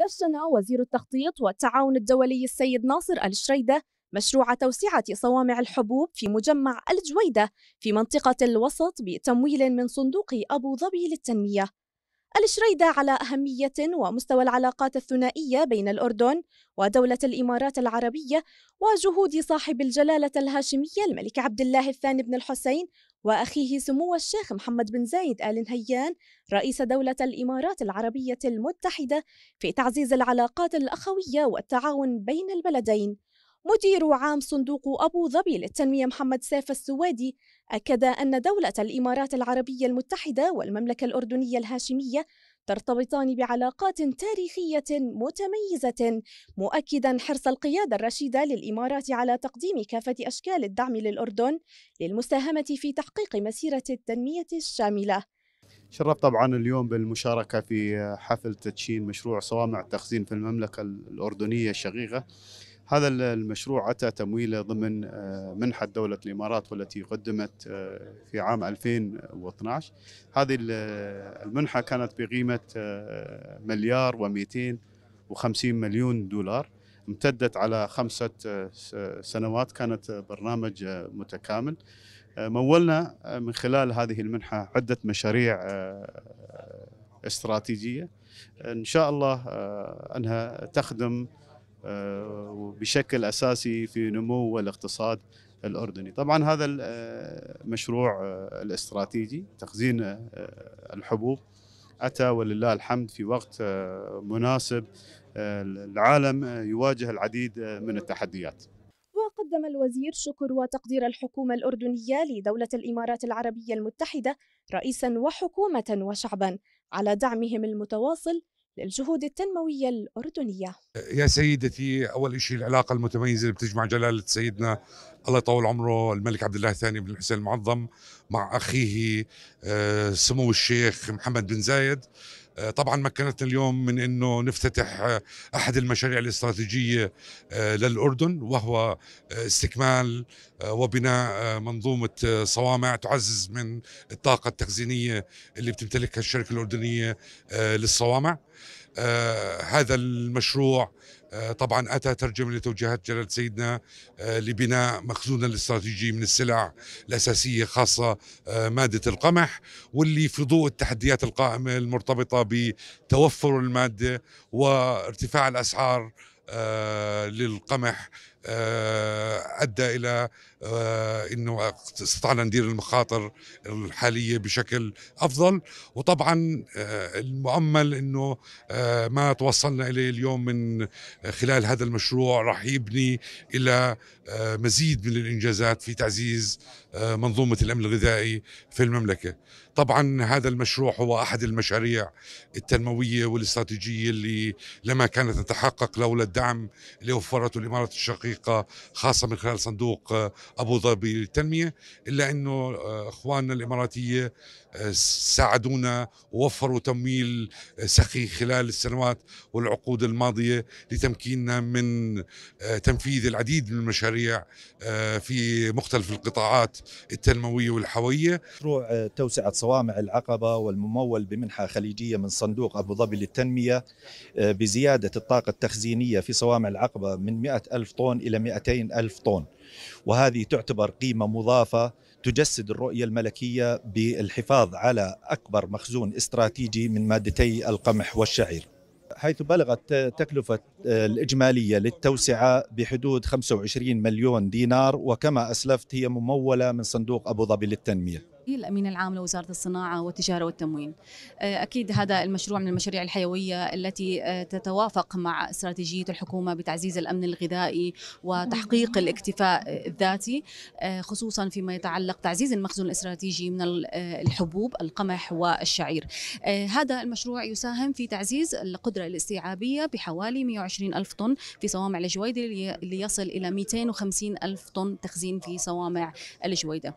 دشن وزير التخطيط والتعاون الدولي السيد ناصر الشريدة مشروع توسعة صوامع الحبوب في مجمع الجويدة في منطقة الوسط بتمويل من صندوق أبو ظبي للتنمية الشريدة على أهمية ومستوى العلاقات الثنائية بين الأردن ودولة الإمارات العربية وجهود صاحب الجلالة الهاشمية الملك عبد الله الثاني بن الحسين وأخيه سمو الشيخ محمد بن زايد آل نهيان رئيس دولة الإمارات العربية المتحدة في تعزيز العلاقات الأخوية والتعاون بين البلدين مدير عام صندوق أبو ظبي للتنمية محمد سيف السوادي أكد أن دولة الإمارات العربية المتحدة والمملكة الأردنية الهاشمية ترتبطان بعلاقات تاريخية متميزة مؤكدا حرص القيادة الرشيدة للإمارات على تقديم كافة أشكال الدعم للأردن للمساهمة في تحقيق مسيرة التنمية الشاملة شرف طبعا اليوم بالمشاركة في حفل تدشين مشروع صوامع التخزين في المملكة الأردنية الشقيقة هذا المشروع أتى تمويله ضمن آه، منحة دولة الإمارات والتي قدمت آه، في عام 2012 هذه المنحة كانت بقيمة آه، مليار و250 مليون دولار امتدت على خمسة سنوات كانت برنامج متكامل مولنا من خلال هذه المنحة عدة مشاريع استراتيجية إن شاء الله أنها تخدم آه، بشكل اساسي في نمو الاقتصاد الاردني. طبعا هذا المشروع آه، آه، الاستراتيجي تخزين الحبوب اتى ولله الحمد في وقت مناسب العالم يواجه العديد من التحديات. وقدم الوزير شكر وتقدير الحكومة الأردنية لدولة الإمارات العربية المتحدة رئيسا وحكومة وشعبا على دعمهم المتواصل للجهود التنموية الأردنية يا سيدتي أول شيء العلاقة المتميزة اللي بتجمع جلالة سيدنا الله يطول عمره الملك عبد الله الثاني بن الحسين المعظم مع أخيه آه، سمو الشيخ محمد بن زايد آه، طبعا مكنتنا اليوم من انه نفتتح آه، احد المشاريع الاستراتيجيه آه، للاردن وهو استكمال وبناء منظومه صوامع تعزز من الطاقه التخزينيه اللي بتمتلكها الشركه الاردنيه للصوامع هذا المشروع آه، طبعا اتى ترجمه لتوجيهات جلاله سيدنا آه، لبناء مخزون الاستراتيجي من السلع الاساسيه خاصه آه، ماده القمح واللي في ضوء التحديات القائمه المرتبطه بتوفر الماده وارتفاع الاسعار آه، للقمح آه، ادى الى آه، انه استطعنا ندير المخاطر الحاليه بشكل افضل وطبعا المؤمل انه ما توصلنا اليه اليوم من خلال هذا المشروع راح يبني الى مزيد من الانجازات في تعزيز منظومه الامن الغذائي في المملكه طبعا هذا المشروع هو احد المشاريع التنمويه والاستراتيجيه اللي لما كانت تتحقق لولا الدعم اللي وفرته الامارات الشقيقه خاصه من خلال صندوق آه، ابو ظبي للتنميه الا انه آه، اخواننا الاماراتيه آه، ساعدونا ووفروا تمويل سخي خلال السنوات والعقود الماضيه لتمكيننا من تنفيذ العديد من المشاريع في مختلف القطاعات التنمويه والحوية مشروع توسعه صوامع العقبة والممول بمنحة خليجية من صندوق أبو ظبي للتنمية آه، بزيادة الطاقة التخزينية في صوامع العقبة من 100 ألف طن إلى 200 ألف طن وهذه تعتبر قيمة مضافة تجسد الرؤية الملكية بالحفاظ على أكبر مخزون استراتيجي من مادتي القمح والشعير حيث بلغت تكلفة آه، الإجمالية للتوسعة بحدود 25 مليون دينار وكما أسلفت هي ممولة من صندوق أبو ظبي للتنمية الأمين العام لوزارة الصناعة والتجارة والتموين آه، أكيد هذا المشروع من المشاريع الحيوية التي آه، تتوافق مع استراتيجية الحكومة بتعزيز الأمن الغذائي وتحقيق الاكتفاء الذاتي آه، خصوصا فيما يتعلق تعزيز المخزون الاستراتيجي من الحبوب القمح والشعير هذا المشروع يساهم في تعزيز القدرة الاستيعابية بحوالي 120 ألف طن في صوامع الجويدة ليصل إلى 250 ألف طن تخزين في صوامع الجويدة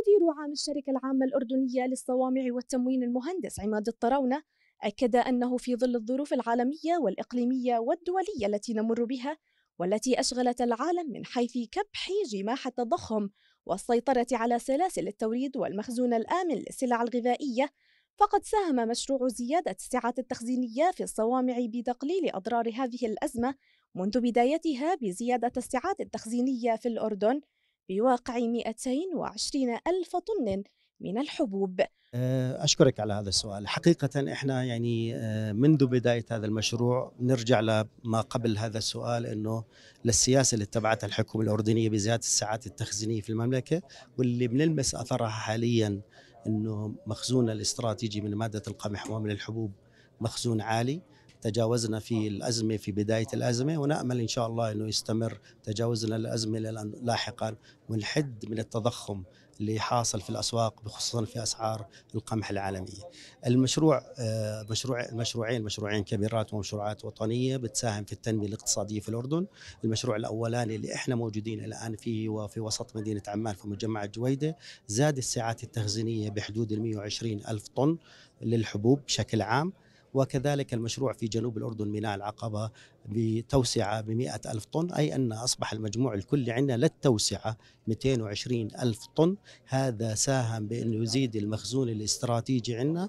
مدير عام الشركة العامة الأردنية للصوامع والتموين المهندس عماد الطراونة أكد أنه في ظل الظروف العالمية والإقليمية والدولية التي نمر بها والتي أشغلت العالم من حيث كبح جماح التضخم والسيطرة على سلاسل التوريد والمخزون الآمن للسلع الغذائية فقد ساهم مشروع زيادة السعات التخزينية في الصوامع بتقليل أضرار هذه الأزمة منذ بدايتها بزيادة السعات التخزينية في الأردن بواقع 220 ألف طن من الحبوب آه، أشكرك على هذا السؤال حقيقة إحنا يعني آه، منذ بداية هذا المشروع نرجع لما قبل هذا السؤال أنه للسياسة اللي اتبعتها الحكومة الأردنية بزيادة الساعات التخزينية في المملكة واللي بنلمس أثرها حاليا أنه مخزون الاستراتيجي من مادة القمح ومن الحبوب مخزون عالي تجاوزنا في الأزمة في بداية الأزمة ونأمل إن شاء الله أنه يستمر تجاوزنا الأزمة لاحقا ونحد من التضخم اللي حاصل في الاسواق بخصوصا في اسعار القمح العالميه. المشروع آه، مشروع المشروعين مشروعين كبيرات ومشروعات وطنيه بتساهم في التنميه الاقتصاديه في الاردن، المشروع الاولاني اللي احنا موجودين الان فيه وفي وسط مدينه عمان في مجمع الجويده زاد الساعات التخزينيه بحدود ال 120 الف طن للحبوب بشكل عام. وكذلك المشروع في جنوب الأردن ميناء العقبة بتوسعة بمئة ألف طن أي أن أصبح المجموع الكلي عندنا للتوسعة 220 ألف طن هذا ساهم بأنه يزيد المخزون الاستراتيجي عندنا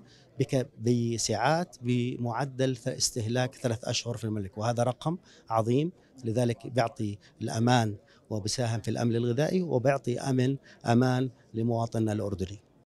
بسعات بمعدل استهلاك ثلاث أشهر في الملك وهذا رقم عظيم لذلك بيعطي الأمان وبساهم في الأمن الغذائي وبيعطي أمن أمان لمواطننا الأردني